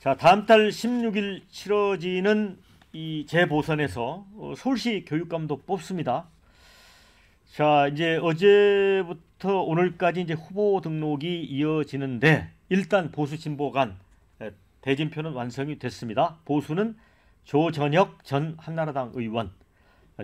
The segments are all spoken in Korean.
자 다음 달 16일 치러지는 이 재보선에서 어, 서울시 교육감도 뽑습니다. 자 이제 어제부터 오늘까지 이제 후보 등록이 이어지는데 일단 보수 진보 간 예, 대진표는 완성이 됐습니다. 보수는 조전혁 전 한나라당 의원,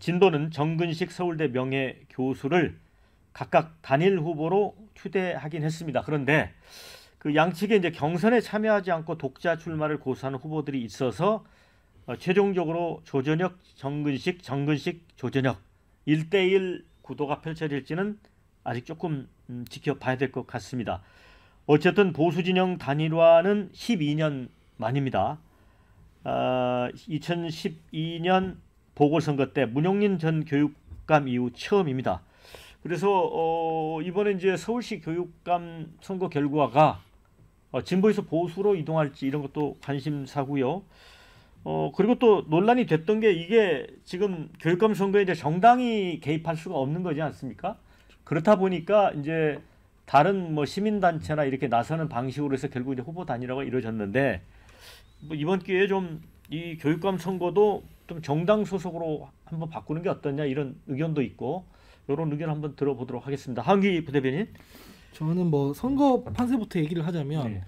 진도는 정근식 서울대 명예 교수를 각각 단일 후보로 추대하긴 했습니다. 그런데 그 양측에 이제 경선에 참여하지 않고 독자 출마를 고수하는 후보들이 있어서 어, 최종적으로 조전혁, 정근식, 정근식, 조전혁 일대일 구도가 펼쳐질지는 아직 조금 음, 지켜봐야 될 것 같습니다. 어쨌든 보수 진영 단일화는 12년 만입니다. 어, 아, 2012년 보궐선거 때 문용린 전 교육감 이후 처음입니다. 그래서 어, 이번에 이제 서울시 교육감 선거 결과가 어, 진보에서 보수로 이동할지 이런 것도 관심사고요. 어 그리고 또 논란이 됐던 게 이게 지금 교육감 선거에 이제 정당이 개입할 수가 없는 거지 않습니까? 그렇다 보니까 이제 다른 뭐 시민단체나 이렇게 나서는 방식으로 해서 결국 이제 후보 단일화가 이루어졌는데 뭐 이번 기회에 좀 이 교육감 선거도 좀 정당 소속으로 한번 바꾸는 게 어떠냐 이런 의견도 있고 이런 의견 한번 들어보도록 하겠습니다. 한기 부대변인. 저는 뭐 선거 판세부터 얘기를 하자면 네.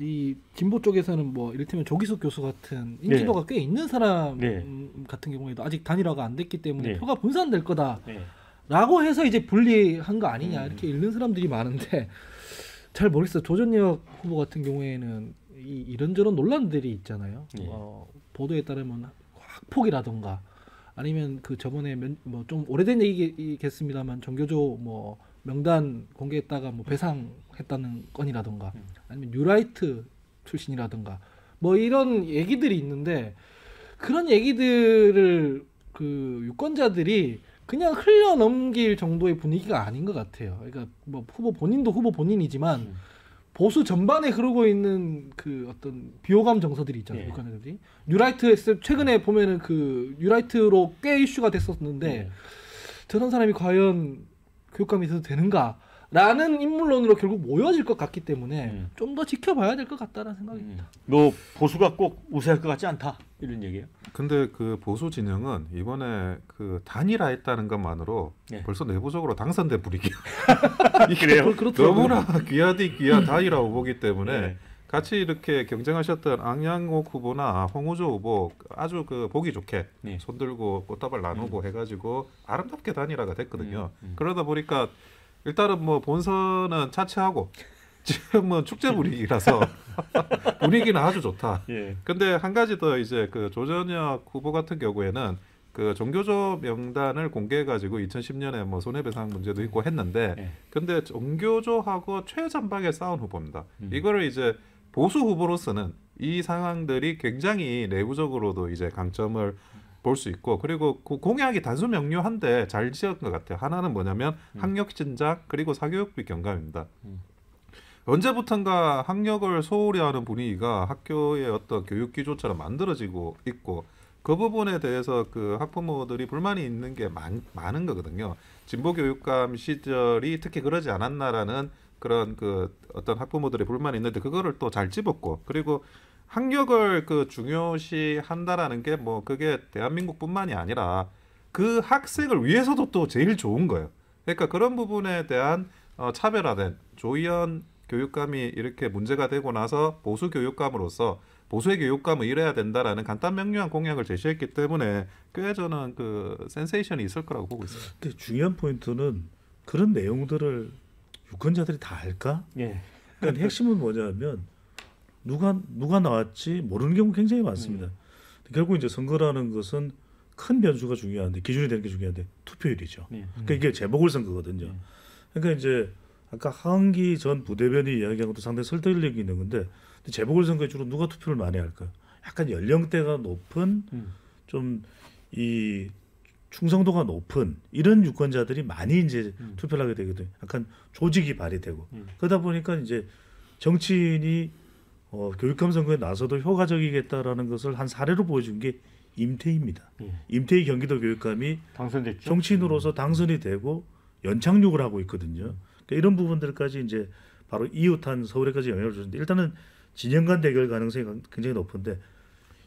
이 진보 쪽에서는 뭐 이를테면 조기숙 교수 같은 인지도가 네. 꽤 있는 사람 네. 같은 경우에도 아직 단일화가 안 됐기 때문에 네. 표가 분산될 네. 거다라고 해서 이제 분리한 거 아니냐 음. 이렇게 읽는 사람들이 많은데 잘 모르겠어요. 조전혁 후보 같은 경우에는 이 이런저런 논란들이 있잖아요. 네. 어, 보도에 따르면 확폭이라던가 아니면 그 저번에 뭐좀 오래된 얘기겠습니다만 정교조 뭐 명단 공개했다가 뭐 배상했다는 건이라든가 음. 아니면 뉴라이트 출신이라든가 뭐 이런 얘기들이 있는데 그런 얘기들을 그 유권자들이 그냥 흘려 넘길 정도의 분위기가 아닌 것 같아요. 그러니까 뭐 후보 본인도 후보 본인이지만 음. 보수 전반에 흐르고 있는 그 어떤 비호감 정서들이 있잖아요. 예. 유권자들이 뉴라이트 최근에 보면은 그 뉴라이트로 꽤 이슈가 됐었는데 예. 저런 사람이 과연 교육감이 있어도 되는가? 라는 인물론으로 결국 모여질 것 같기 때문에 음. 좀더 지켜봐야 될 것 같다는 라 생각입니다. 음. 너 보수가 꼭 우세할 것 같지 않다 이런 얘기예요. 근데 그 보수 진영은 이번에 그 단일화했다는 것만으로 네. 벌써 내부적으로 당선된 분위기. 그래요? 너무나 귀하디 귀하 단일화 후보기 때문에 네. 같이 이렇게 경쟁하셨던 앙양옥 후보나 홍우조 후보 아주 그 보기 좋게 네. 손들고 꽃다발 나누고 음. 해가지고 아름답게 단일화가 됐거든요. 음, 음. 그러다 보니까 일단은 뭐 본선은 차치하고 지금은 축제 분위기라서 분위기는 아주 좋다. 예. 근데 한 가지 더 이제 그 조전혁 후보 같은 경우에는 그 종교조 명단을 공개해가지고 2010년에 뭐 손해배상 문제도 있고 했는데 예. 근데 종교조하고 최전방에 싸운 후보입니다. 음. 이거를 이제 보수 후보로서는 이 상황들이 굉장히 내부적으로도 이제 강점을 볼 수 있고 그리고 그 공약이 단순 명료한데 잘지었던것 같아요. 하나는 뭐냐면 음. 학력 진작 그리고 사교육비 경감입니다. 음. 언제부턴가 학력을 소홀히 하는 분위기가 학교의 어떤 교육 기조처럼 만들어지고 있고 그 부분에 대해서 그 학부모들이 불만이 있는 게 많, 많은 거거든요. 진보 교육감 시절이 특히 그러지 않았나라는 그런 그 어떤 학부모들의 불만이 있는데 그거를 또 잘 집었고 그리고 학력을 그 중요시 한다라는 게 뭐 그게 대한민국뿐만이 아니라 그 학생을 위해서도 또 제일 좋은 거예요. 그러니까 그런 부분에 대한 어, 차별화된 조희연 교육감이 이렇게 문제가 되고 나서 보수 교육감으로서 보수의 교육감은 이래야 된다라는 간단 명료한 공약을 제시했기 때문에 꽤 저는 그 센세이션이 있을 거라고 보고 있습니 근데 중요한 포인트는 그런 내용들을 유권자들이 다 알까? 예. 그러니까 핵심은 뭐냐면 누가 누가 나왔지 모르는 경우 굉장히 많습니다. 음. 결국 이제 선거라는 것은 큰 변수가 중요한데 기준이 되는 게 중요한데 투표율이죠. 예. 그러니까 이게 재보궐 선거거든요. 네. 그러니까 이제 아까 하은기 전 부대변이 이야기한 것도 상당히 설득력이 있는 건데 재보궐 선거에 주로 누가 투표를 많이 할까 약간 연령대가 높은 음. 좀이 충성도가 높은 이런 유권자들이 많이 이제 음. 투표를 하게 되거든요. 약간 조직이 발휘되고 음. 그러다 보니까 이제 정치인이 어, 교육감 선거에 나서도 효과적이겠다라는 것을 한 사례로 보여준 게 임태희입니다. 예. 임태희 경기도 교육감이 당선됐죠? 정치인으로서 음. 당선이 되고 연착륙을 하고 있거든요. 그러니까 이런 부분들까지 이제 바로 이웃한 서울에까지 영향을 주는데 일단은 진영 간 대결 가능성이 굉장히 높은데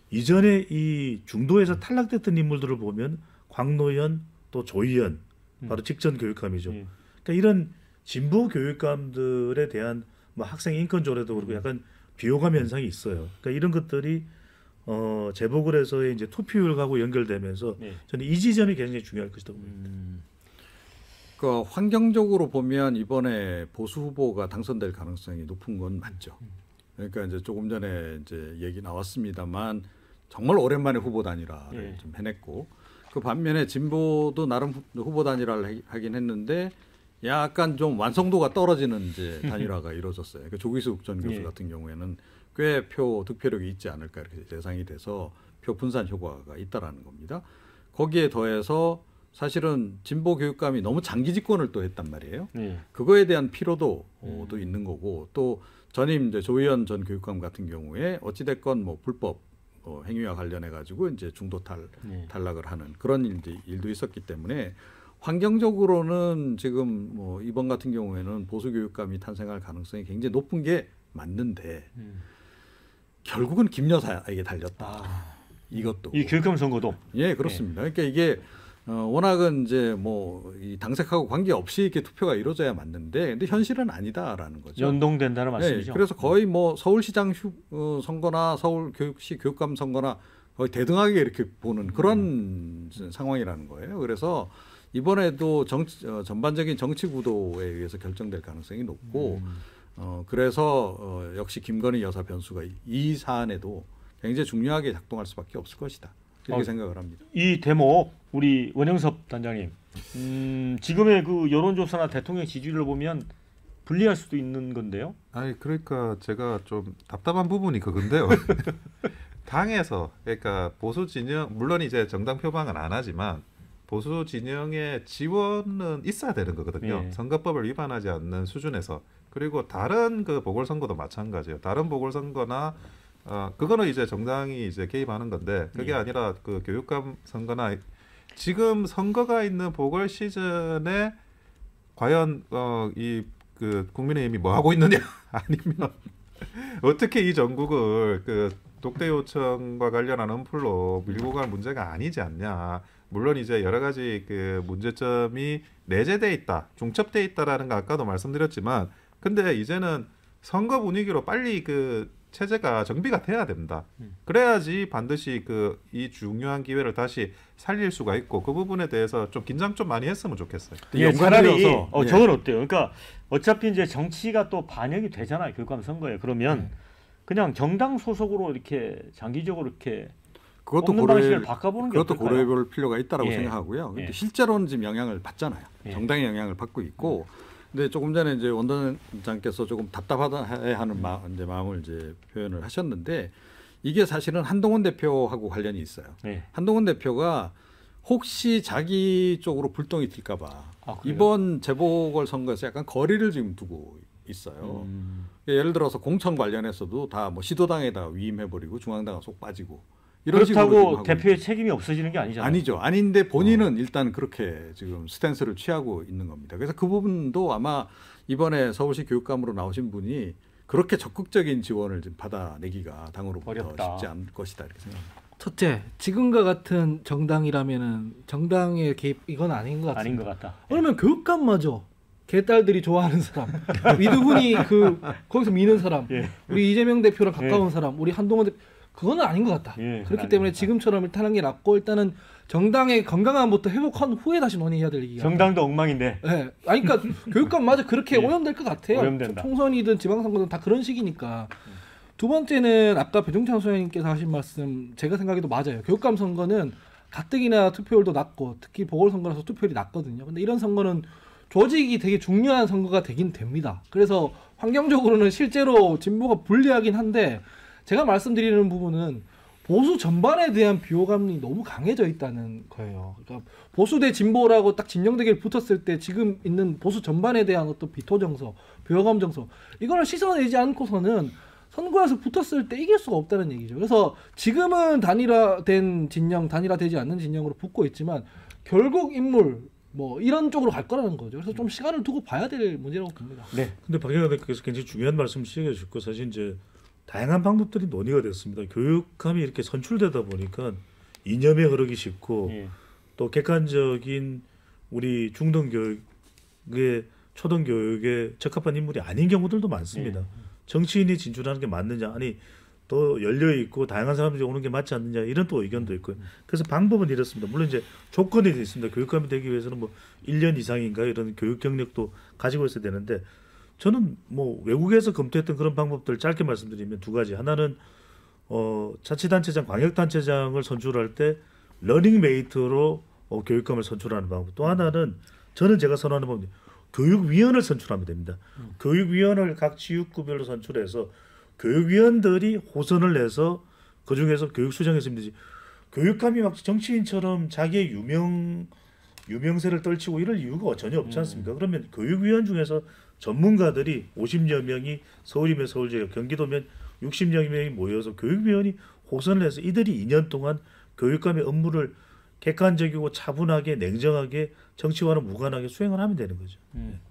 이전에 이 중도에서 음. 탈락됐던 인물들을 보면 광노현 또 조희연 음. 바로 직전 교육감이죠. 예. 그러니까 이런 진보 교육감들에 대한 뭐 학생 인권 조례도 그렇고 음. 약간 비호감 현상이 있어요. 그러니까 이런 것들이 어, 재보궐 에서의 이제 투표율하고 연결되면서 네. 저는 이 지점이 굉장히 중요할 것이라고 음. 봅니다. 음, 그 환경적으로 보면 이번에 보수 후보가 당선될 가능성이 높은 건 맞죠. 그러니까 이제 조금 전에 이제 얘기 나왔습니다만 정말 오랜만에 후보 단일화를 네. 예. 좀 해냈고 그 반면에 진보도 나름 후보 단일화를 하긴 했는데 약간 좀 완성도가 떨어지는 이제 단일화가 이루어졌어요. 그러니까 조기수 전 교수 예. 같은 경우에는 꽤 표 득표력이 있지 않을까 이렇게 예상이 돼서 표 분산 효과가 있다라는 겁니다. 거기에 더해서 사실은 진보 교육감이 너무 장기 집권을 또 했단 말이에요. 예. 그거에 대한 피로도도 어, 음. 있는 거고 또 전임 이제 조의현 전 교육감 같은 경우에 어찌 됐건 뭐 불법 어, 행위와 관련해 가지고 이제 중도 탈 네. 탈락을 하는 그런 일도, 일도 있었기 때문에 환경적으로는 지금 뭐 이번 같은 경우에는 보수 교육감이 탄생할 가능성이 굉장히 높은 게 맞는데 음. 결국은 김 여사에게 달렸다. 아. 이것도 이 교육감 선거도 예 그렇습니다. 네. 그러니까 이게 어, 워낙은 이제 뭐이 당색하고 관계없이 이렇게 투표가 이루어져야 맞는데 근데 현실은 아니다라는 거죠. 연동된다는 네, 말씀이죠. 네, 그래서 거의 음. 뭐 서울시장 휴, 어, 선거나 서울 교육시 교육감 선거나 거의 대등하게 이렇게 보는 그런 음. 상황이라는 거예요. 그래서 이번에도 정치, 어, 전반적인 정치 구도에 의해서 결정될 가능성이 높고 음. 어, 그래서 어, 역시 김건희 여사 변수가 이, 이 사안에도 굉장히 중요하게 작동할 수밖에 없을 것이다. 이렇게 어, 생각을 합니다. 이 대목 우리 원영섭 단장님 음, 지금의 그 여론조사나 대통령 지지율로 보면 불리할 수도 있는 건데요. 아니 그러니까 제가 좀 답답한 부분이 그건데요. 당에서 그러니까 보수 진영 물론 이제 정당 표방은 안 하지만 보수 진영의 지원은 있어야 되는 거거든요. 예. 선거법을 위반하지 않는 수준에서 그리고 다른 그 보궐선거도 마찬가지예요. 다른 보궐선거나 아, 그거는 이제 정당이 이제 개입하는 건데 그게 예. 아니라 그 교육감 선거나 지금 선거가 있는 보궐 시즌에 과연 어, 이 그 국민의힘이 뭐 하고 있느냐 아니면 어떻게 이 전국을 그 독대 요청과 관련한 언플로 밀고 갈 문제가 아니지 않냐. 물론 이제 여러 가지 그 문제점이 내재돼 있다, 중첩돼 있다라는 거 아까도 말씀드렸지만, 근데 이제는 선거 분위기로 빨리 그 체제가 정비가 돼야 됩니다. 음. 그래야지 반드시 그 이 중요한 기회를 다시 살릴 수가 있고 그 부분에 대해서 좀 긴장 좀 많이 했으면 좋겠어요. 예, 차라리 어, 예. 저건 어때요? 그러니까 어차피 이제 정치가 또 반영이 되잖아요. 교감 선거에 그러면 네. 그냥 정당 소속으로 이렇게 장기적으로 이렇게 그것도 고려 바꿔보는 그것도 고려해볼 필요가 있다라고 예. 생각하고요. 근데 예. 실제로는 지금 영향을 받잖아요. 예. 정당의 영향을 받고 있고. 음. 근데 조금 전에 이제 원단장께서 조금 답답하다하는 마, 마음을 이제 표현을 하셨는데 이게 사실은 한동훈 대표하고 관련이 있어요. 네. 한동훈 대표가 혹시 자기 쪽으로 불똥이 튈까봐 아, 이번 재보궐 선거에서 약간 거리를 지금 두고 있어요. 음. 예, 예를 들어서 공천 관련해서도 다 뭐 시도당에다 위임해버리고 중앙당은 속 빠지고 그렇다고 대표의 책임이 없어지는 게 아니잖아요. 아니죠. 아닌데 본인은 어. 일단 그렇게 지금 스탠스를 취하고 있는 겁니다. 그래서 그 부분도 아마 이번에 서울시 교육감으로 나오신 분이 그렇게 적극적인 지원을 지금 받아내기가 당으로부터 어렵다. 쉽지 않을 것이다 이렇게 생각합니다. 첫째, 지금과 같은 정당이라면은 정당의 개입 이건 아닌 것같습니 아닌 것 같다. 그러면 네. 예. 교육감마저 개딸들이 좋아하는 사람, 이두분이 그 거기서 미는 사람, 예. 우리 이재명 대표랑 예. 가까운 예. 사람, 우리 한동훈 대표 그거는 아닌 것 같다. 예, 그렇기 때문에 지금처럼 일단 하는 게 낫고 일단은 정당의 건강함부터 회복한 후에 다시 논의해야 될 얘기가. 정당도 엉망인데. 네. 아니 그러니까 교육감마저 그렇게 예. 오염될 것 같아요. 오염된다. 총선이든 지방선거든 다 그런 식이니까. 두 번째는 아까 배종찬 소장님께서 하신 말씀 제가 생각해도 맞아요. 교육감 선거는 가뜩이나 투표율도 낮고 특히 보궐선거라서 투표율이 낮거든요. 근데 이런 선거는 조직이 되게 중요한 선거가 되긴 됩니다. 그래서 환경적으로는 실제로 진보가 불리하긴 한데 제가 말씀드리는 부분은 보수 전반에 대한 비호감이 너무 강해져 있다는 거예요. 그러니까 보수 대 진보라고 딱 진영대결 붙었을 때 지금 있는 보수 전반에 대한 어떤 비토 정서, 비호감 정서 이거를 씻어내지 않고서는 선거에서 붙었을 때 이길 수가 없다는 얘기죠. 그래서 지금은 단일화된 진영, 단일화되지 않는 진영으로 붙고 있지만 결국 인물 뭐 이런 쪽으로 갈 거라는 거죠. 그래서 좀 시간을 두고 봐야 될 문제라고 봅니다. 네. 근데 박영하 대표께서 굉장히 중요한 말씀 시작해 주고 사실 이제 다양한 방법들이 논의가 됐습니다. 교육감이 이렇게 선출되다 보니까 이념에 흐르기 쉽고 예. 또 객관적인 우리 중등 교육의 초등 교육에 적합한 인물이 아닌 경우들도 많습니다. 예. 정치인이 진출하는 게 맞느냐 아니 또 열려 있고 다양한 사람들이 오는 게 맞지 않느냐 이런 또 의견도 있고요. 그래서 방법은 이렇습니다. 물론 이제 조건이 있습니다. 교육감이 되기 위해서는 뭐 1년 이상인가 이런 교육 경력도 가지고 있어야 되는데 저는 뭐 외국에서 검토했던 그런 방법들 짧게 말씀드리면 두 가지. 하나는 어, 자치단체장, 광역단체장을 선출할 때 러닝메이트로 어, 교육감을 선출하는 방법. 또 하나는 저는 제가 선호하는 방법이 교육위원을 선출하면 됩니다. 음. 교육위원을 각 지역구별로 선출해서 교육위원들이 호선을 내서 그 중에서 교육수장했으면 되지. 교육감이 막 정치인처럼 자기의 유명 유명세를 떨치고 이럴 이유가 전혀 없지 음. 않습니까? 음. 그러면 교육위원 중에서 전문가들이 50여 명이 서울이면 서울지역, 경기도면 60여 명이 모여서 교육위원이 호선을 해서 이들이 2년 동안 교육감의 업무를 객관적이고 차분하게 냉정하게 정치와는 무관하게 수행을 하면 되는 거죠. 음.